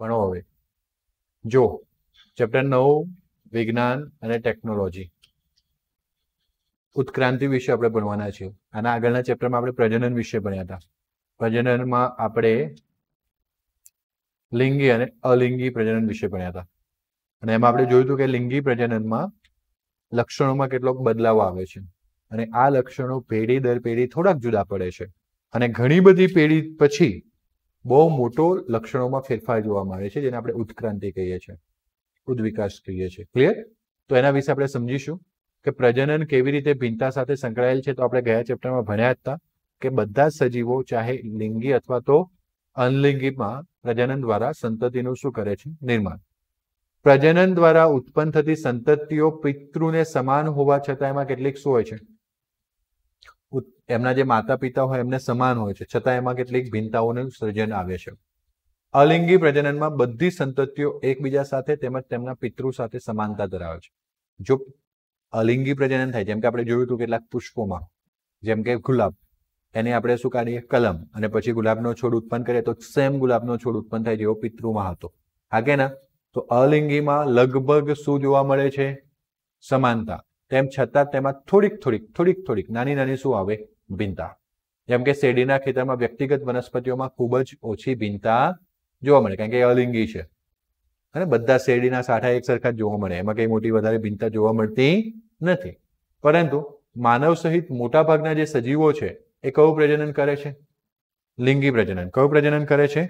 ભણો હવે જો ચેપ્ટર નવ વિજ્ઞાન અને ટેકનોલોજી ઉત્ક્રાંતિ વિશે આપણે ભણવાના છીએ આના આગળના ચેપ્ટરમાં આપણે પ્રજનન વિશે ભણ્યા હતા પ્રજનનમાં આપણે લિંગી અને અલિંગી પ્રજનન વિશે ભણ્યા હતા અને એમાં આપણે જોયું હતું કે લિંગી પ્રજનનમાં લક્ષણોમાં કેટલોક બદલાવ આવે છે અને આ લક્ષણો પેઢી દર પેઢી થોડાક જુદા પડે છે અને ઘણી બધી પેઢી પછી બહુ મોટો લક્ષણોમાં ફેરફાર જોવા મળે છે જેને આપણે ઉત્ક્રાંતિ કહીએ છીએ ઉદ્વિકાસ કહીએ છીએ ક્લિયર તો એના વિશે આપણે સમજીશું કે પ્રજનન કેવી રીતે ભિન્નતા સાથે સંકળાયેલ છે તો આપણે ગયા ચેપ્ટરમાં ભણ્યા હતા કે બધા સજીવો ચાહે લિંગી અથવા તો અનલિંગીમાં પ્રજનન દ્વારા સંતતિનું શું કરે છે નિર્માણ પ્રજનન દ્વારા ઉત્પન્ન થતી સંતતિઓ પિતૃને સમાન હોવા છતાં એમાં કેટલીક શું હોય છે એમના જે માતા પિતા હોય એમને સમાન હોય છે છતાં એમાં કેટલીક ભિન્નતાઓનું સર્જન આવે છે અલિંગી પ્રજનનમાં બધી સંતતિઓ એકબીજા સાથે તેમજ તેમના પિતૃ સાથે સમાનતા ધરાવે છે જો અલિંગી પ્રજનન થાય જેમ કે આપણે જોયું હતું કેટલાક પુષ્પોમાં જેમ કે ગુલાબ એને આપણે શું કાઢીએ કલમ અને પછી ગુલાબનો છોડ ઉત્પન્ન કરીએ તો સેમ ગુલાબનો છોડ ઉત્પન્ન થાય જેવો પિતૃમાં હતો હા કે ના તો અલિંગીમાં લગભગ શું જોવા મળે છે સમાનતા તેમ છતાં તેમાં થોડીક થોડીક થોડીક થોડીક નાની નાની શું આવે ભિન્નતા જેમ કે શેરડીના ખેતરમાં વ્યક્તિગત વનસ્પતિઓમાં ખૂબ જ ઓછી ભિન્નતા જોવા મળે કારણ કે અલિંગી છે અને બધા શેરડીના સાઠા એક સરખા જોવા મળે એમાં કંઈ મોટી વધારે ભિન્નતા જોવા મળતી નથી પરંતુ માનવ સહિત મોટાભાગના જે સજીવો છે એ કયું પ્રજનન કરે છે લિંગી પ્રજનન કયું પ્રજનન કરે છે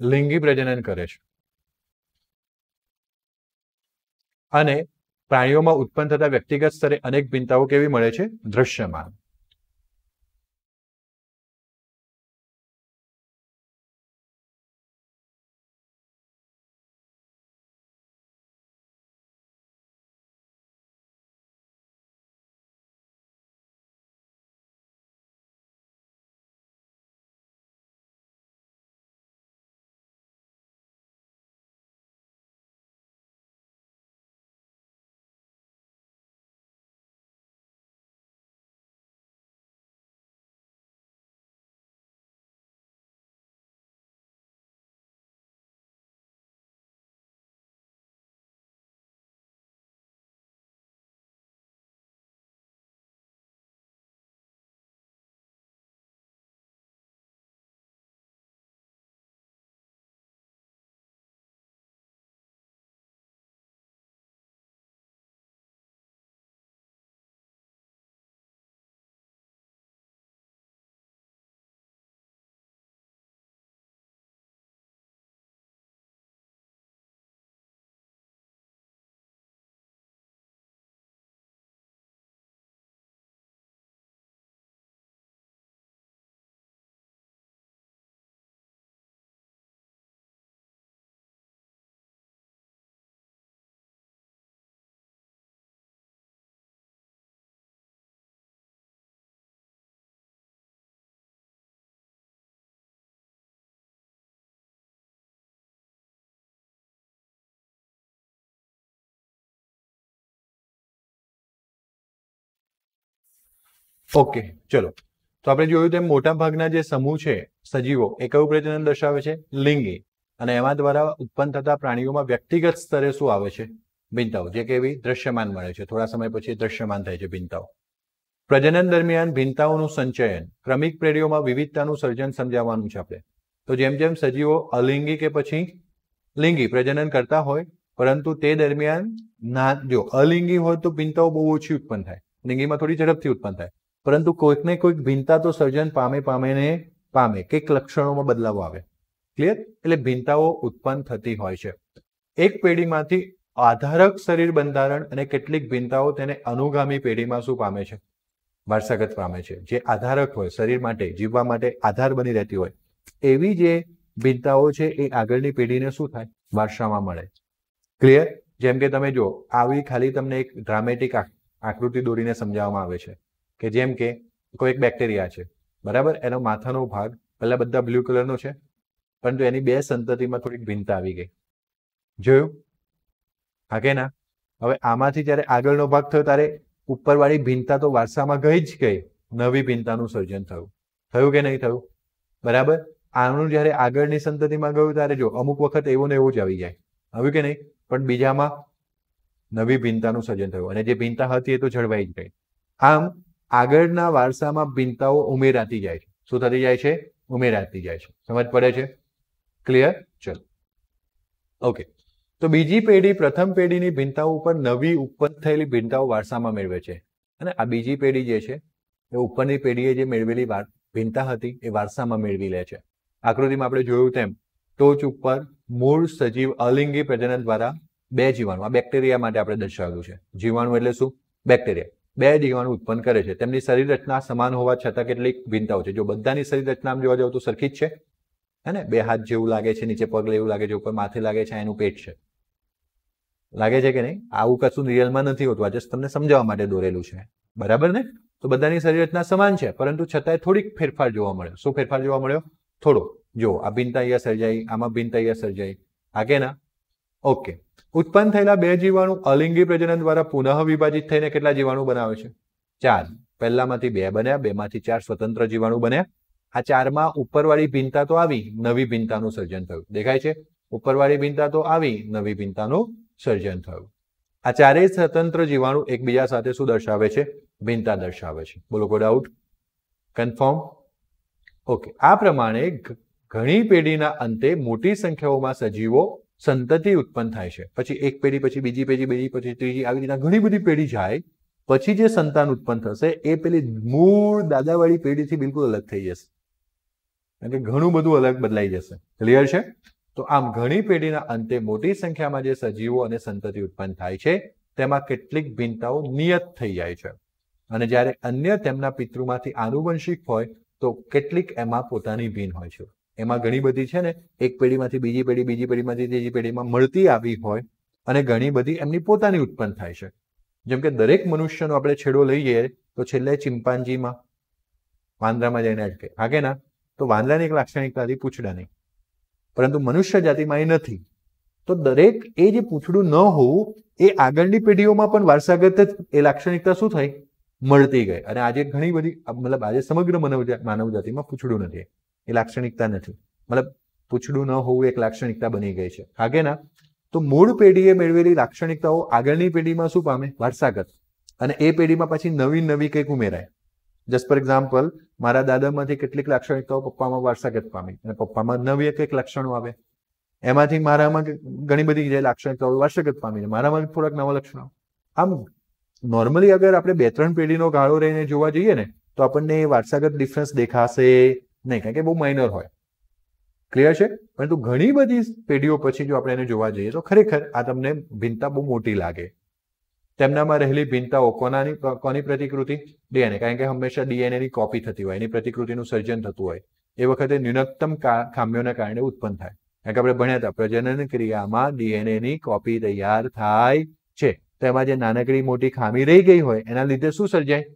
લિંગી પ્રજનન કરે છે અને પ્રાણીઓમાં ઉત્પન્ન થતા વ્યક્તિગત સ્તરે અનેક ભિન્નતાઓ કેવી મળે છે દૃશ્યમાન ઓકે ચલો તો આપણે જોયું તેમ ભાગના જે સમૂહ છે સજીવો એ કયું પ્રજનન દર્શાવે છે લિંગી અને એમાં દ્વારા ઉત્પન્ન થતા પ્રાણીઓમાં વ્યક્તિગત સ્તરે શું આવે છે ભિન્નતાઓ જે કે એવી દ્રશ્યમાન મળે છે થોડા સમય પછી દ્રશ્યમાન થાય છે ભિન્નતાઓ પ્રજનન દરમિયાન ભિન્નતાઓનું સંચયન ક્રમિક પ્રેરીઓમાં વિવિધતાનું સર્જન સમજાવવાનું છે આપણે તો જેમ જેમ સજીવો અલિંગી કે પછી લિંગી પ્રજનન કરતા હોય પરંતુ તે દરમિયાન ના જો અલિંગી હોય તો ભિન્નતાઓ બહુ ઓછી ઉત્પન્ન થાય લિંગીમાં થોડી ઝડપથી ઉત્પન્ન થાય પરંતુ કોઈકને કોઈક ભિન્નતા તો સર્જન પામે પામેને પામે કંઈક લક્ષણોમાં બદલાવ આવે ક્લિયર એટલે ભિન્નતાઓ ઉત્પન્ન થતી હોય છે એક પેઢીમાંથી આધારક શરીર બંધારણ અને કેટલીક ભિન્નતાઓ તેને અનુગામી પેઢીમાં શું પામે છે વારસાગત પામે છે જે આધારક હોય શરીર માટે જીવવા માટે આધાર બની રહેતી હોય એવી જે ભિન્નતાઓ છે એ આગળની પેઢીને શું થાય વારસામાં મળે ક્લિયર જેમ કે તમે જો આવી ખાલી તમને એક ડ્રામેટિક આકૃતિ દોરીને સમજાવવામાં આવે છે કે જેમ કે કોઈ એક બેક્ટેરિયા છે બરાબર એનો માથાનો ભાગ પહેલા બધા બ્લુ કલરનો છે પરંતુ એની બે સંતતિમાં થોડીક ભિન્નતા આવી ગઈ જોયું હા કે ના હવે આમાંથી જ્યારે આગળનો ભાગ થયો ત્યારે ઉપરવાળી ભિન્નતા તો વારસામાં ગઈ જ ગઈ નવી ભિન્નતાનું સર્જન થયું થયું કે નહીં થયું બરાબર આનું જ્યારે આગળની સંતતિમાં ગયું ત્યારે જો અમુક વખત એવું ને એવું જ આવી જાય આવ્યું કે નહીં પણ બીજામાં નવી ભિન્નતાનું સર્જન થયું અને જે ભિન્નતા હતી એ તો જળવાઈ જ ગઈ આમ આગળના વારસામાં ભિન્નતાઓ ઉમેરાતી જાય છે શું થતી જાય છે ઉમેરાતી જાય છે સમજ પડે છે ક્લિયર ચલો ઓકે તો બીજી પેઢી પ્રથમ પેઢીની ભિન્નતાઓ ઉપર નવી ઉત્પન્ન થયેલી ભિન્નતાઓ વારસામાં મેળવે છે અને આ બીજી પેઢી જે છે એ ઉપરની પેઢીએ જે મેળવેલી ભિન્નતા હતી એ વારસામાં મેળવી લે છે આકૃતિમાં આપણે જોયું તેમ ટોચ ઉપર મૂળ સજીવ અલિંગી પ્રજનન દ્વારા બે જીવાણુ આ બેક્ટેરિયા માટે આપણે દર્શાવ્યું છે જીવાણુ એટલે શું બેક્ટેરિયા બે દેવાણુ ઉત્પન્ન કરે છે તેમની શરીર રચના સમાન હોવા છતાં કેટલીક ભિન્નતાઓ છે જો બધાની શરીર રચના જોવા જાવ તો સરખી જ છે હે બે હાથ જેવું લાગે છે નીચે પગલે એવું લાગે છે ઉપર માથે લાગે છે એનું પેટ છે લાગે છે કે નહીં આવું કશું રિયલમાં નથી હોતું આ તમને સમજાવવા માટે દોરેલું છે બરાબર ને તો બધાની શરીર રચના સમાન છે પરંતુ છતાંય થોડીક ફેરફાર જોવા મળ્યો શું ફેરફાર જોવા મળ્યો થોડો જો આ ભિન્નતા અહીંયા સર્જાઈ આમાં ભિન્નતા અહીંયા સર્જાઈ આ કે ના ઓકે ઉત્પન્ન થયેલા બે જીવાણુ અલિંગી પ્રજનન દ્વારા પુનઃ વિભાજિત થઈને કેટલા જીવાણુ બનાવે છે ચાર પહેલામાંથી બે બન્યા બેમાંથી ચાર સ્વતંત્ર જીવાણુ બન્યા આ ચારમાં ઉપરવાળી ભિન્નતા તો આવી નવી ભિન્નતાનું સર્જન થયું દેખાય છે ઉપરવાળી ભિન્નતા તો આવી નવી ભિન્નતાનું સર્જન થયું આ ચારેય સ્વતંત્ર જીવાણુ એકબીજા સાથે શું દર્શાવે છે ભિન્નતા દર્શાવે છે બોલો કોઈ ડાઉટ કન્ફર્મ ઓકે આ પ્રમાણે ઘણી પેઢીના અંતે મોટી સંખ્યાઓમાં સજીવો સંતતિ ઉત્પન્ન થાય છે પછી એક પેઢી પછી બીજી પેઢી બીજી પછી ત્રીજી આવી રીતના ઘણી બધી પેઢી જાય પછી જે સંતાન ઉત્પન્ન થશે એ પેલી મૂળ દાદાવાળી પેઢીથી બિલકુલ અલગ થઈ જશે કારણ ઘણું બધું અલગ બદલાઈ જશે ક્લિયર છે તો આમ ઘણી પેઢીના અંતે મોટી સંખ્યામાં જે સજીવો અને સંતતિ ઉત્પન્ન થાય છે તેમાં કેટલીક ભિન્નતાઓ નિયત થઈ જાય છે અને જ્યારે અન્ય તેમના પિતૃમાંથી આનુવંશિક હોય તો કેટલીક એમાં પોતાની ભીન હોય છે એમાં ઘણી બધી છે ને એક પેઢીમાંથી બીજી પેઢી બીજી પેઢીમાંથી ત્રીજી પેઢીમાં મળતી આવી હોય અને ઘણી બધી એમની પોતાની ઉત્પન્ન થાય છે જેમ કે દરેક મનુષ્યનો આપણે છેડો લઈએ તો છેલ્લે ચિંપાંજીમાં વાંદરામાં જઈને અટકે હા કે ના તો વાંદરાની એક લાક્ષણિકતા હતી નહીં પરંતુ મનુષ્ય જાતિમાં એ નથી તો દરેક એ જે પૂછડું ન હોવું એ આગળની પેઢીઓમાં પણ વારસાગત જ એ લાક્ષણિકતા શું થઈ મળતી ગઈ અને આજે ઘણી બધી મતલબ આજે સમગ્ર માનવ માનવ જાતિમાં પૂછડું નથી એ લાક્ષણિકતા નથી મતલબ પૂછડું ન હોવું એક લાક્ષણિકતા બની ગઈ છે આગેના તો મૂળ પેઢીએ મેળવેલી લાક્ષણિકતાઓ આગળની પેઢીમાં શું પામે વારસાગત અને એ પેઢીમાં પછી નવી નવી કંઈક ઉમેરાય જસ્ટ ફોર એક્ઝામ્પલ મારા દાદામાંથી કેટલીક લાક્ષણિકતાઓ પપ્પામાં વારસાગત પામી અને પપ્પામાં નવી કંઈક લક્ષણો આવે એમાંથી મારામાં ઘણી બધી જે લાક્ષણિકતાઓ વારસાગત પામી મારામાં થોડાક નવા લક્ષણો આમ નોર્મલી અગર આપણે બે ત્રણ પેઢીનો ગાળો રહીને જોવા જઈએ ને તો આપણને એ વારસાગત ડિફરન્સ દેખાશે નહીં કારણ કે બહુ માઇનર હોય ક્લિયર છે પરંતુ ઘણી બધી પેઢીઓ પછી જો આપણે એને જોવા જઈએ તો ખરેખર આ તમને ભિન્નતા બહુ મોટી લાગે તેમનામાં રહેલી ભિન્નતાઓ કોનાની કોની પ્રતિકૃતિ ડીએનએ કારણ કે હંમેશા ડીએનએની કોપી થતી હોય એની પ્રતિકૃતિનું સર્જન થતું હોય એ વખતે ન્યૂનતમ ખામીઓના કારણે ઉત્પન્ન થાય કારણ કે આપણે ભણ્યા હતા પ્રજનન ક્રિયામાં ડીએનએની કોપી તૈયાર થાય છે તો એમાં જે નાનકડી મોટી ખામી રહી ગઈ હોય એના લીધે શું સર્જાય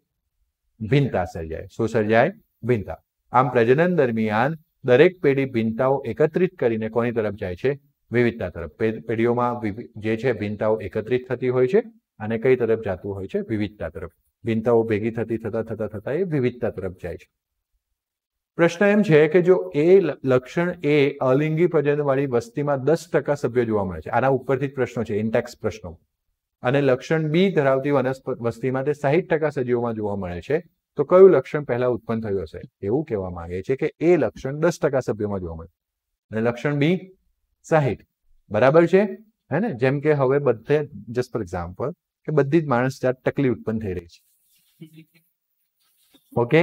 ભિન્નતા સર્જાય શું સર્જાય ભિન્નતા આમ પ્રજનન દરમિયાન દરેક પેઢી ભિન્નતાઓ એકત્રિત કરીને કોની તરફ જાય છે વિવિધતા તરફ પેઢીઓમાં જે છે ભિન્નતાઓ એકત્રિત થતી હોય છે અને કઈ તરફ જતું હોય છે વિવિધતા તરફ ભિન્નતાઓ ભેગી થતી થતા થતા થતા એ વિવિધતા તરફ જાય છે પ્રશ્ન એમ છે કે જો એ લક્ષણ એ અલિંગી પ્રજનવાળી વસ્તીમાં દસ ટકા સભ્યો જોવા મળે છે આના ઉપરથી જ પ્રશ્નો છે ઇન્ટેક્સ પ્રશ્નો અને લક્ષણ બી ધરાવતી વનસ્પતિ વસ્તીમાં તે સાહીઠ ટકા સજીવોમાં જોવા મળે છે તો કયું લક્ષણ પહેલા ઉત્પન્ન થયું હશે એવું કહેવા માંગે છે કે એ લક્ષણ દસ ટકા સભ્યોમાં જોવા મળે અને લક્ષણ બી સાહીઠ બરાબર છે હે ને જેમ કે હવે બધે જસ્ટ ફોર એક્ઝામ્પલ કે બધી જ માણસ જાત ટકલી ઉત્પન્ન થઈ રહી છે ઓકે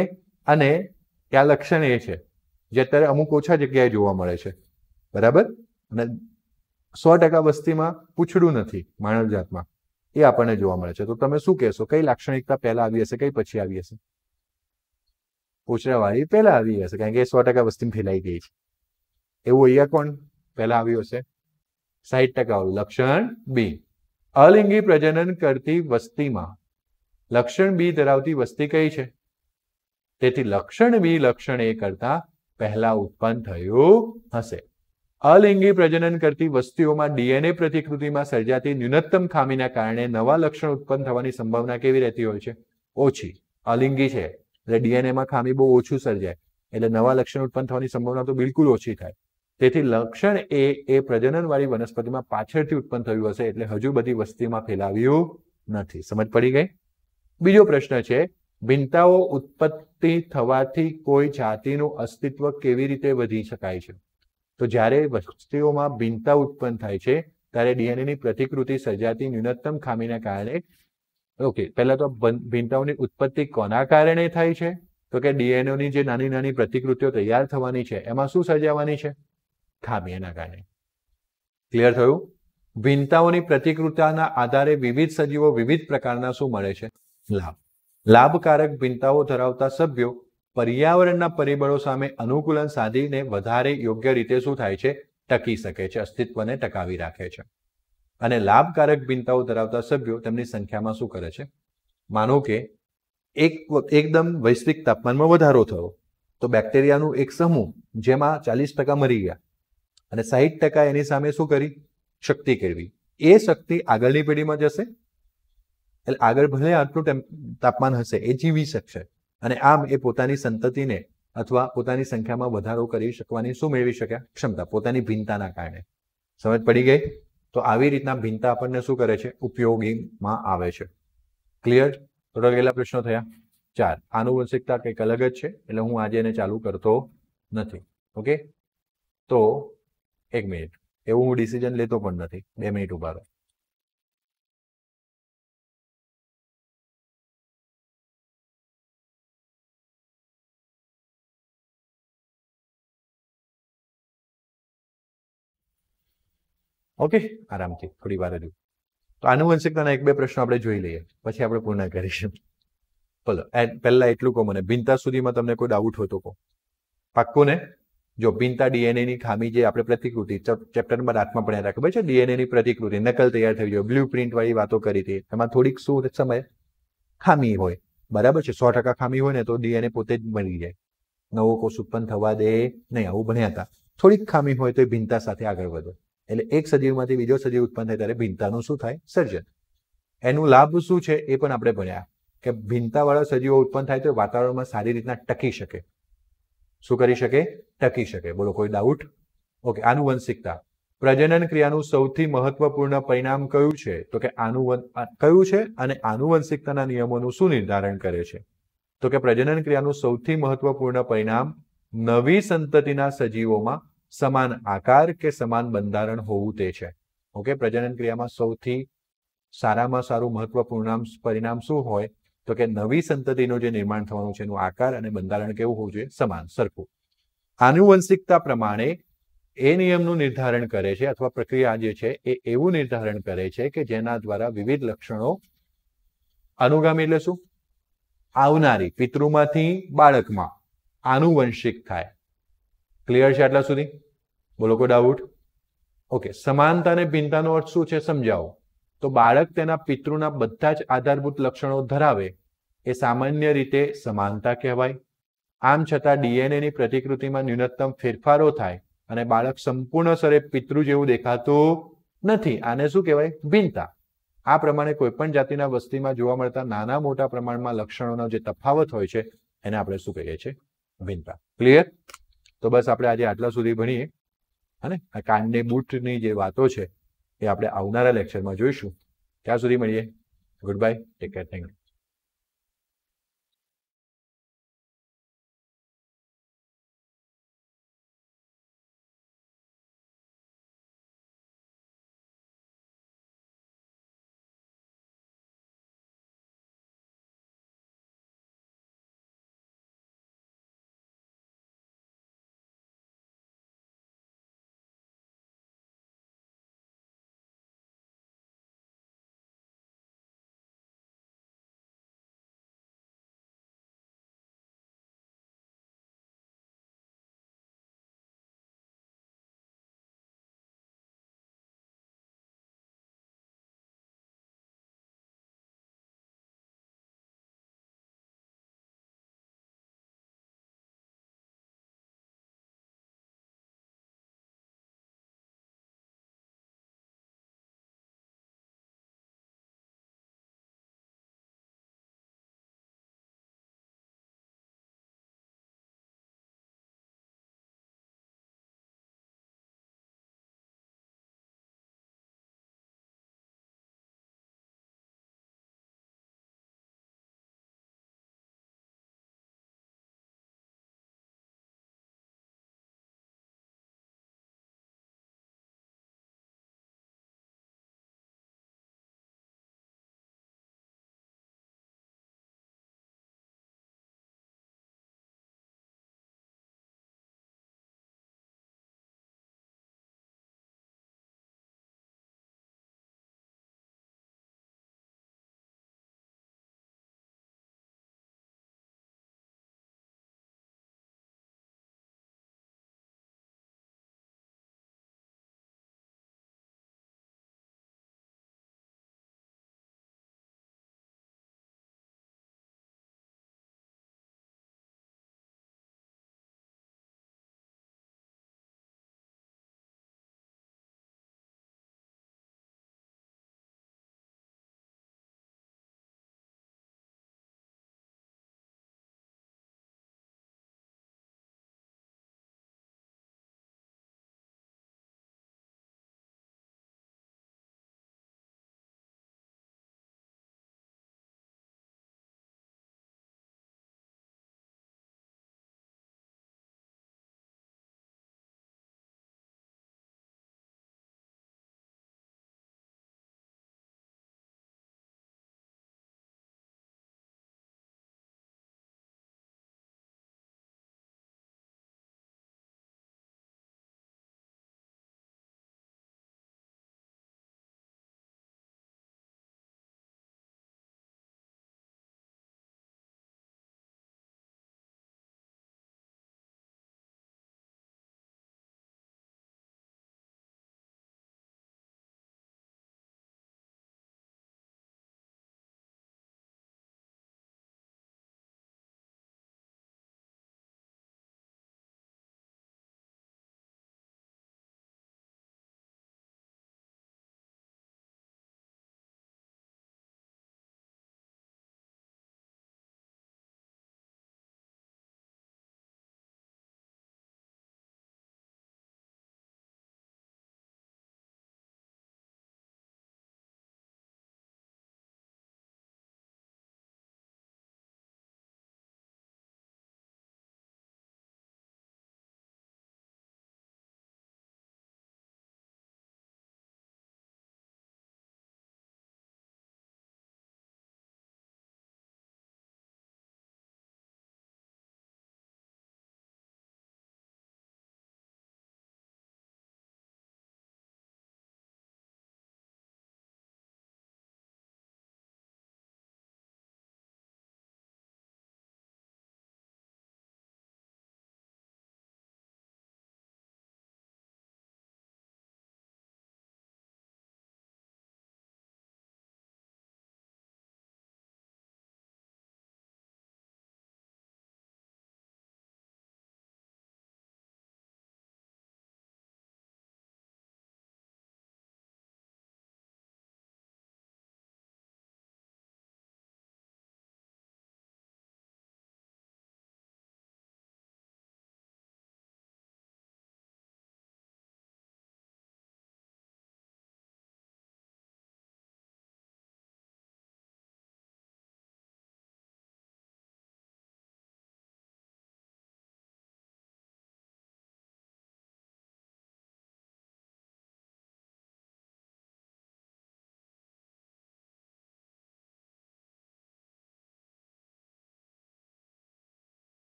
અને આ લક્ષણ એ છે જે અત્યારે અમુક ઓછા જગ્યાએ જોવા મળે છે બરાબર અને સો ટકા વસ્તીમાં પૂછડું નથી માણસ જાતમાં એ આપણને જોવા મળે છે તો તમે શું કહેશો કઈ લાક્ષણિકતા પહેલા આવી હશે કઈ પછી આવી હશે કોચરાવાળી પહેલાં આવી હશે કારણ કે સો ટકા વસ્તી ફેલાઈ ગઈ છે એવું અહીંયા કોણ પહેલાં આવ્યું હશે સાહીઠ ટકાવાળું લક્ષણ બી અલિંગી પ્રજનન કરતી વસ્તીમાં લક્ષણ બી ધરાવતી વસ્તી કઈ છે તેથી લક્ષણ બી લક્ષણ એ કરતા પહેલા ઉત્પન્ન થયું હશે અલિંગી પ્રજનન કરતી વસ્તીઓમાં ડીએનએ પ્રતિકૃતિમાં સર્જાતી ન્યૂનતમ ખામીના કારણે નવા લક્ષણ ઉત્પન્ન થવાની સંભાવના કેવી રહેતી હોય છે ઓછી અલિંગી છે એટલે ડીએનએમાં ખામી બહુ ઓછું સર્જાય એટલે નવા લક્ષણ ઉત્પન્ન થવાની સંભાવના તો બિલકુલ ઓછી થાય તેથી લક્ષણ એ એ પ્રજનનવાળી વનસ્પતિમાં પાછળથી ઉત્પન્ન થયું હશે એટલે હજુ બધી વસ્તીમાં ફેલાવ્યું નથી સમજ પડી ગઈ બીજો પ્રશ્ન છે ભિન્નતાઓ ઉત્પત્તિ થવાથી કોઈ જાતિનું અસ્તિત્વ કેવી રીતે વધી શકાય છે તો જ્યારે વસ્તીઓમાં ભિન્નતા ઉત્પન્ન થાય છે ત્યારે ડીએનએની પ્રતિકૃતિ સર્જાતી ન્યૂનતમ ખામીના કારણે ઓકે પહેલા તો ભિન્નતાઓની ઉત્પત્તિ કોના કારણે થાય છે તો કે ડીએનએની જે નાની નાની પ્રતિકૃતિઓ તૈયાર થવાની છે એમાં શું સર્જાવાની છે ખામી એના કારણે ક્લિયર થયું ભિન્નતાઓની પ્રતિકૃતિના આધારે વિવિધ સજીવો વિવિધ પ્રકારના શું મળે છે લાભ લાભકારક ભિન્નતાઓ ધરાવતા સભ્યો પર્યાવરણના પરિબળો સામે અનુકૂલન સાધીને વધારે યોગ્ય રીતે શું થાય છે ટકી શકે છે અસ્તિત્વને ટકાવી રાખે છે અને લાભકારક ભિન્નતાઓ ધરાવતા સભ્યો તેમની સંખ્યામાં શું કરે છે માનો કે એક એકદમ વૈશ્વિક તાપમાનમાં વધારો થયો તો બેક્ટેરિયાનું એક સમૂહ જેમાં ચાલીસ ટકા મરી ગયા અને સાહીઠ ટકા એની સામે શું કરી શક્તિ કેળવી એ શક્તિ આગળની પેઢીમાં જશે એટલે આગળ ભલે આટલું તાપમાન હશે એ જીવી શકશે અને આમ એ પોતાની સંતતિને અથવા પોતાની સંખ્યામાં વધારો કરી શકવાની શું મેળવી શક્યા ક્ષમતા પોતાની ભિન્નતાના કારણે સમજ પડી ગઈ તો આવી રીતના ભિન્નતા આપણને શું કરે છે ઉપયોગીમાં આવે છે ક્લિયર થોડા ગયેલા પ્રશ્નો થયા ચાર આનુવંશિકતા કંઈક અલગ જ છે એટલે હું આજે એને ચાલુ કરતો નથી ઓકે તો એક મિનિટ એવું હું ડિસિઝન લેતો પણ નથી બે મિનિટ ઉભા રહો ઓકે આરામથી થોડી વાર હજુ તો આનુવંશિકતાના એક બે પ્રશ્નો આપણે જોઈ લઈએ પછી આપણે પૂર્ણ કરીશું ભલો પહેલાં એટલું કહો મને ભિન્તા સુધીમાં તમને કોઈ ડાઉટ હોય તો કહો પાક્કું ને જો ભિન્નતા ડીએનએની ખામી જે આપણે પ્રતિકૃતિ ચેપ્ટરમાં નંબર પડ્યા ભણ્યા રાખે છે ડીએનએની પ્રતિકૃતિ નકલ તૈયાર થઈ જોઈએ બ્લુ પ્રિન્ટ વાળી વાતો કરી હતી એમાં થોડીક શું સમય ખામી હોય બરાબર છે સો ટકા ખામી હોય ને તો ડીએનએ પોતે જ મળી જાય નવો કોષ ઉત્પન્ન થવા દે નહીં આવું ભણ્યા હતા થોડીક ખામી હોય તો એ ભિન્નતા સાથે આગળ વધે એટલે એક સજીવમાંથી બીજો સજીવ ઉત્પન્ન થાય ત્યારે ભિન્નતાનું શું થાય સર્જન એનું લાભ શું છે એ પણ આપણે ભણ્યા કે ભિન્નતાવાળા સજીવો ઉત્પન્ન થાય તો વાતાવરણમાં સારી રીતના ટકી શકે શું કરી શકે ટકી શકે બોલો કોઈ ડાઉટ ઓકે આનુવંશિકતા પ્રજનન ક્રિયાનું સૌથી મહત્વપૂર્ણ પરિણામ કયું છે તો કે આનુવં કયું છે અને આનુવંશિકતાના નિયમોનું શું નિર્ધારણ કરે છે તો કે પ્રજનન ક્રિયાનું સૌથી મહત્વપૂર્ણ પરિણામ નવી સંતતિના સજીવોમાં સમાન આકાર કે સમાન બંધારણ હોવું તે છે ઓકે પ્રજનન ક્રિયામાં સૌથી સારામાં સારું મહત્વપૂર્ણ પરિણામ શું હોય તો કે નવી સંતતિનું જે નિર્માણ થવાનું છે એનું આકાર અને બંધારણ કેવું હોવું જોઈએ સમાન સરખું આનુવંશિકતા પ્રમાણે એ નિયમનું નિર્ધારણ કરે છે અથવા પ્રક્રિયા જે છે એ એવું નિર્ધારણ કરે છે કે જેના દ્વારા વિવિધ લક્ષણો અનુગામી એટલે શું આવનારી પિતૃમાંથી બાળકમાં આનુવંશિક થાય ક્લિયર છે આટલા સુધી બોલો કોઈ ડાઉટ ઓકે સમાનતા અને ભિન્નતાનો અર્થ શું છે સમજાવો તો બાળક તેના પિતૃના બધા જ આધારભૂત લક્ષણો ધરાવે એ સામાન્ય રીતે સમાનતા કહેવાય આમ છતાં ડીએનએની પ્રતિકૃતિમાં ન્યૂનતમ ફેરફારો થાય અને બાળક સંપૂર્ણ સ્તરે પિતૃ જેવું દેખાતું નથી આને શું કહેવાય ભિન્નતા આ પ્રમાણે કોઈપણ જાતિના વસ્તીમાં જોવા મળતા નાના મોટા પ્રમાણમાં લક્ષણોનો જે તફાવત હોય છે એને આપણે શું કહીએ છીએ ભિન્નતા ક્લિયર તો બસ આપણે આજે આટલા સુધી ભણીએ હા ને આ કાનને બૂટની જે વાતો છે એ આપણે આવનારા લેક્ચરમાં જોઈશું ત્યાં સુધી મળીએ good bye take care thank you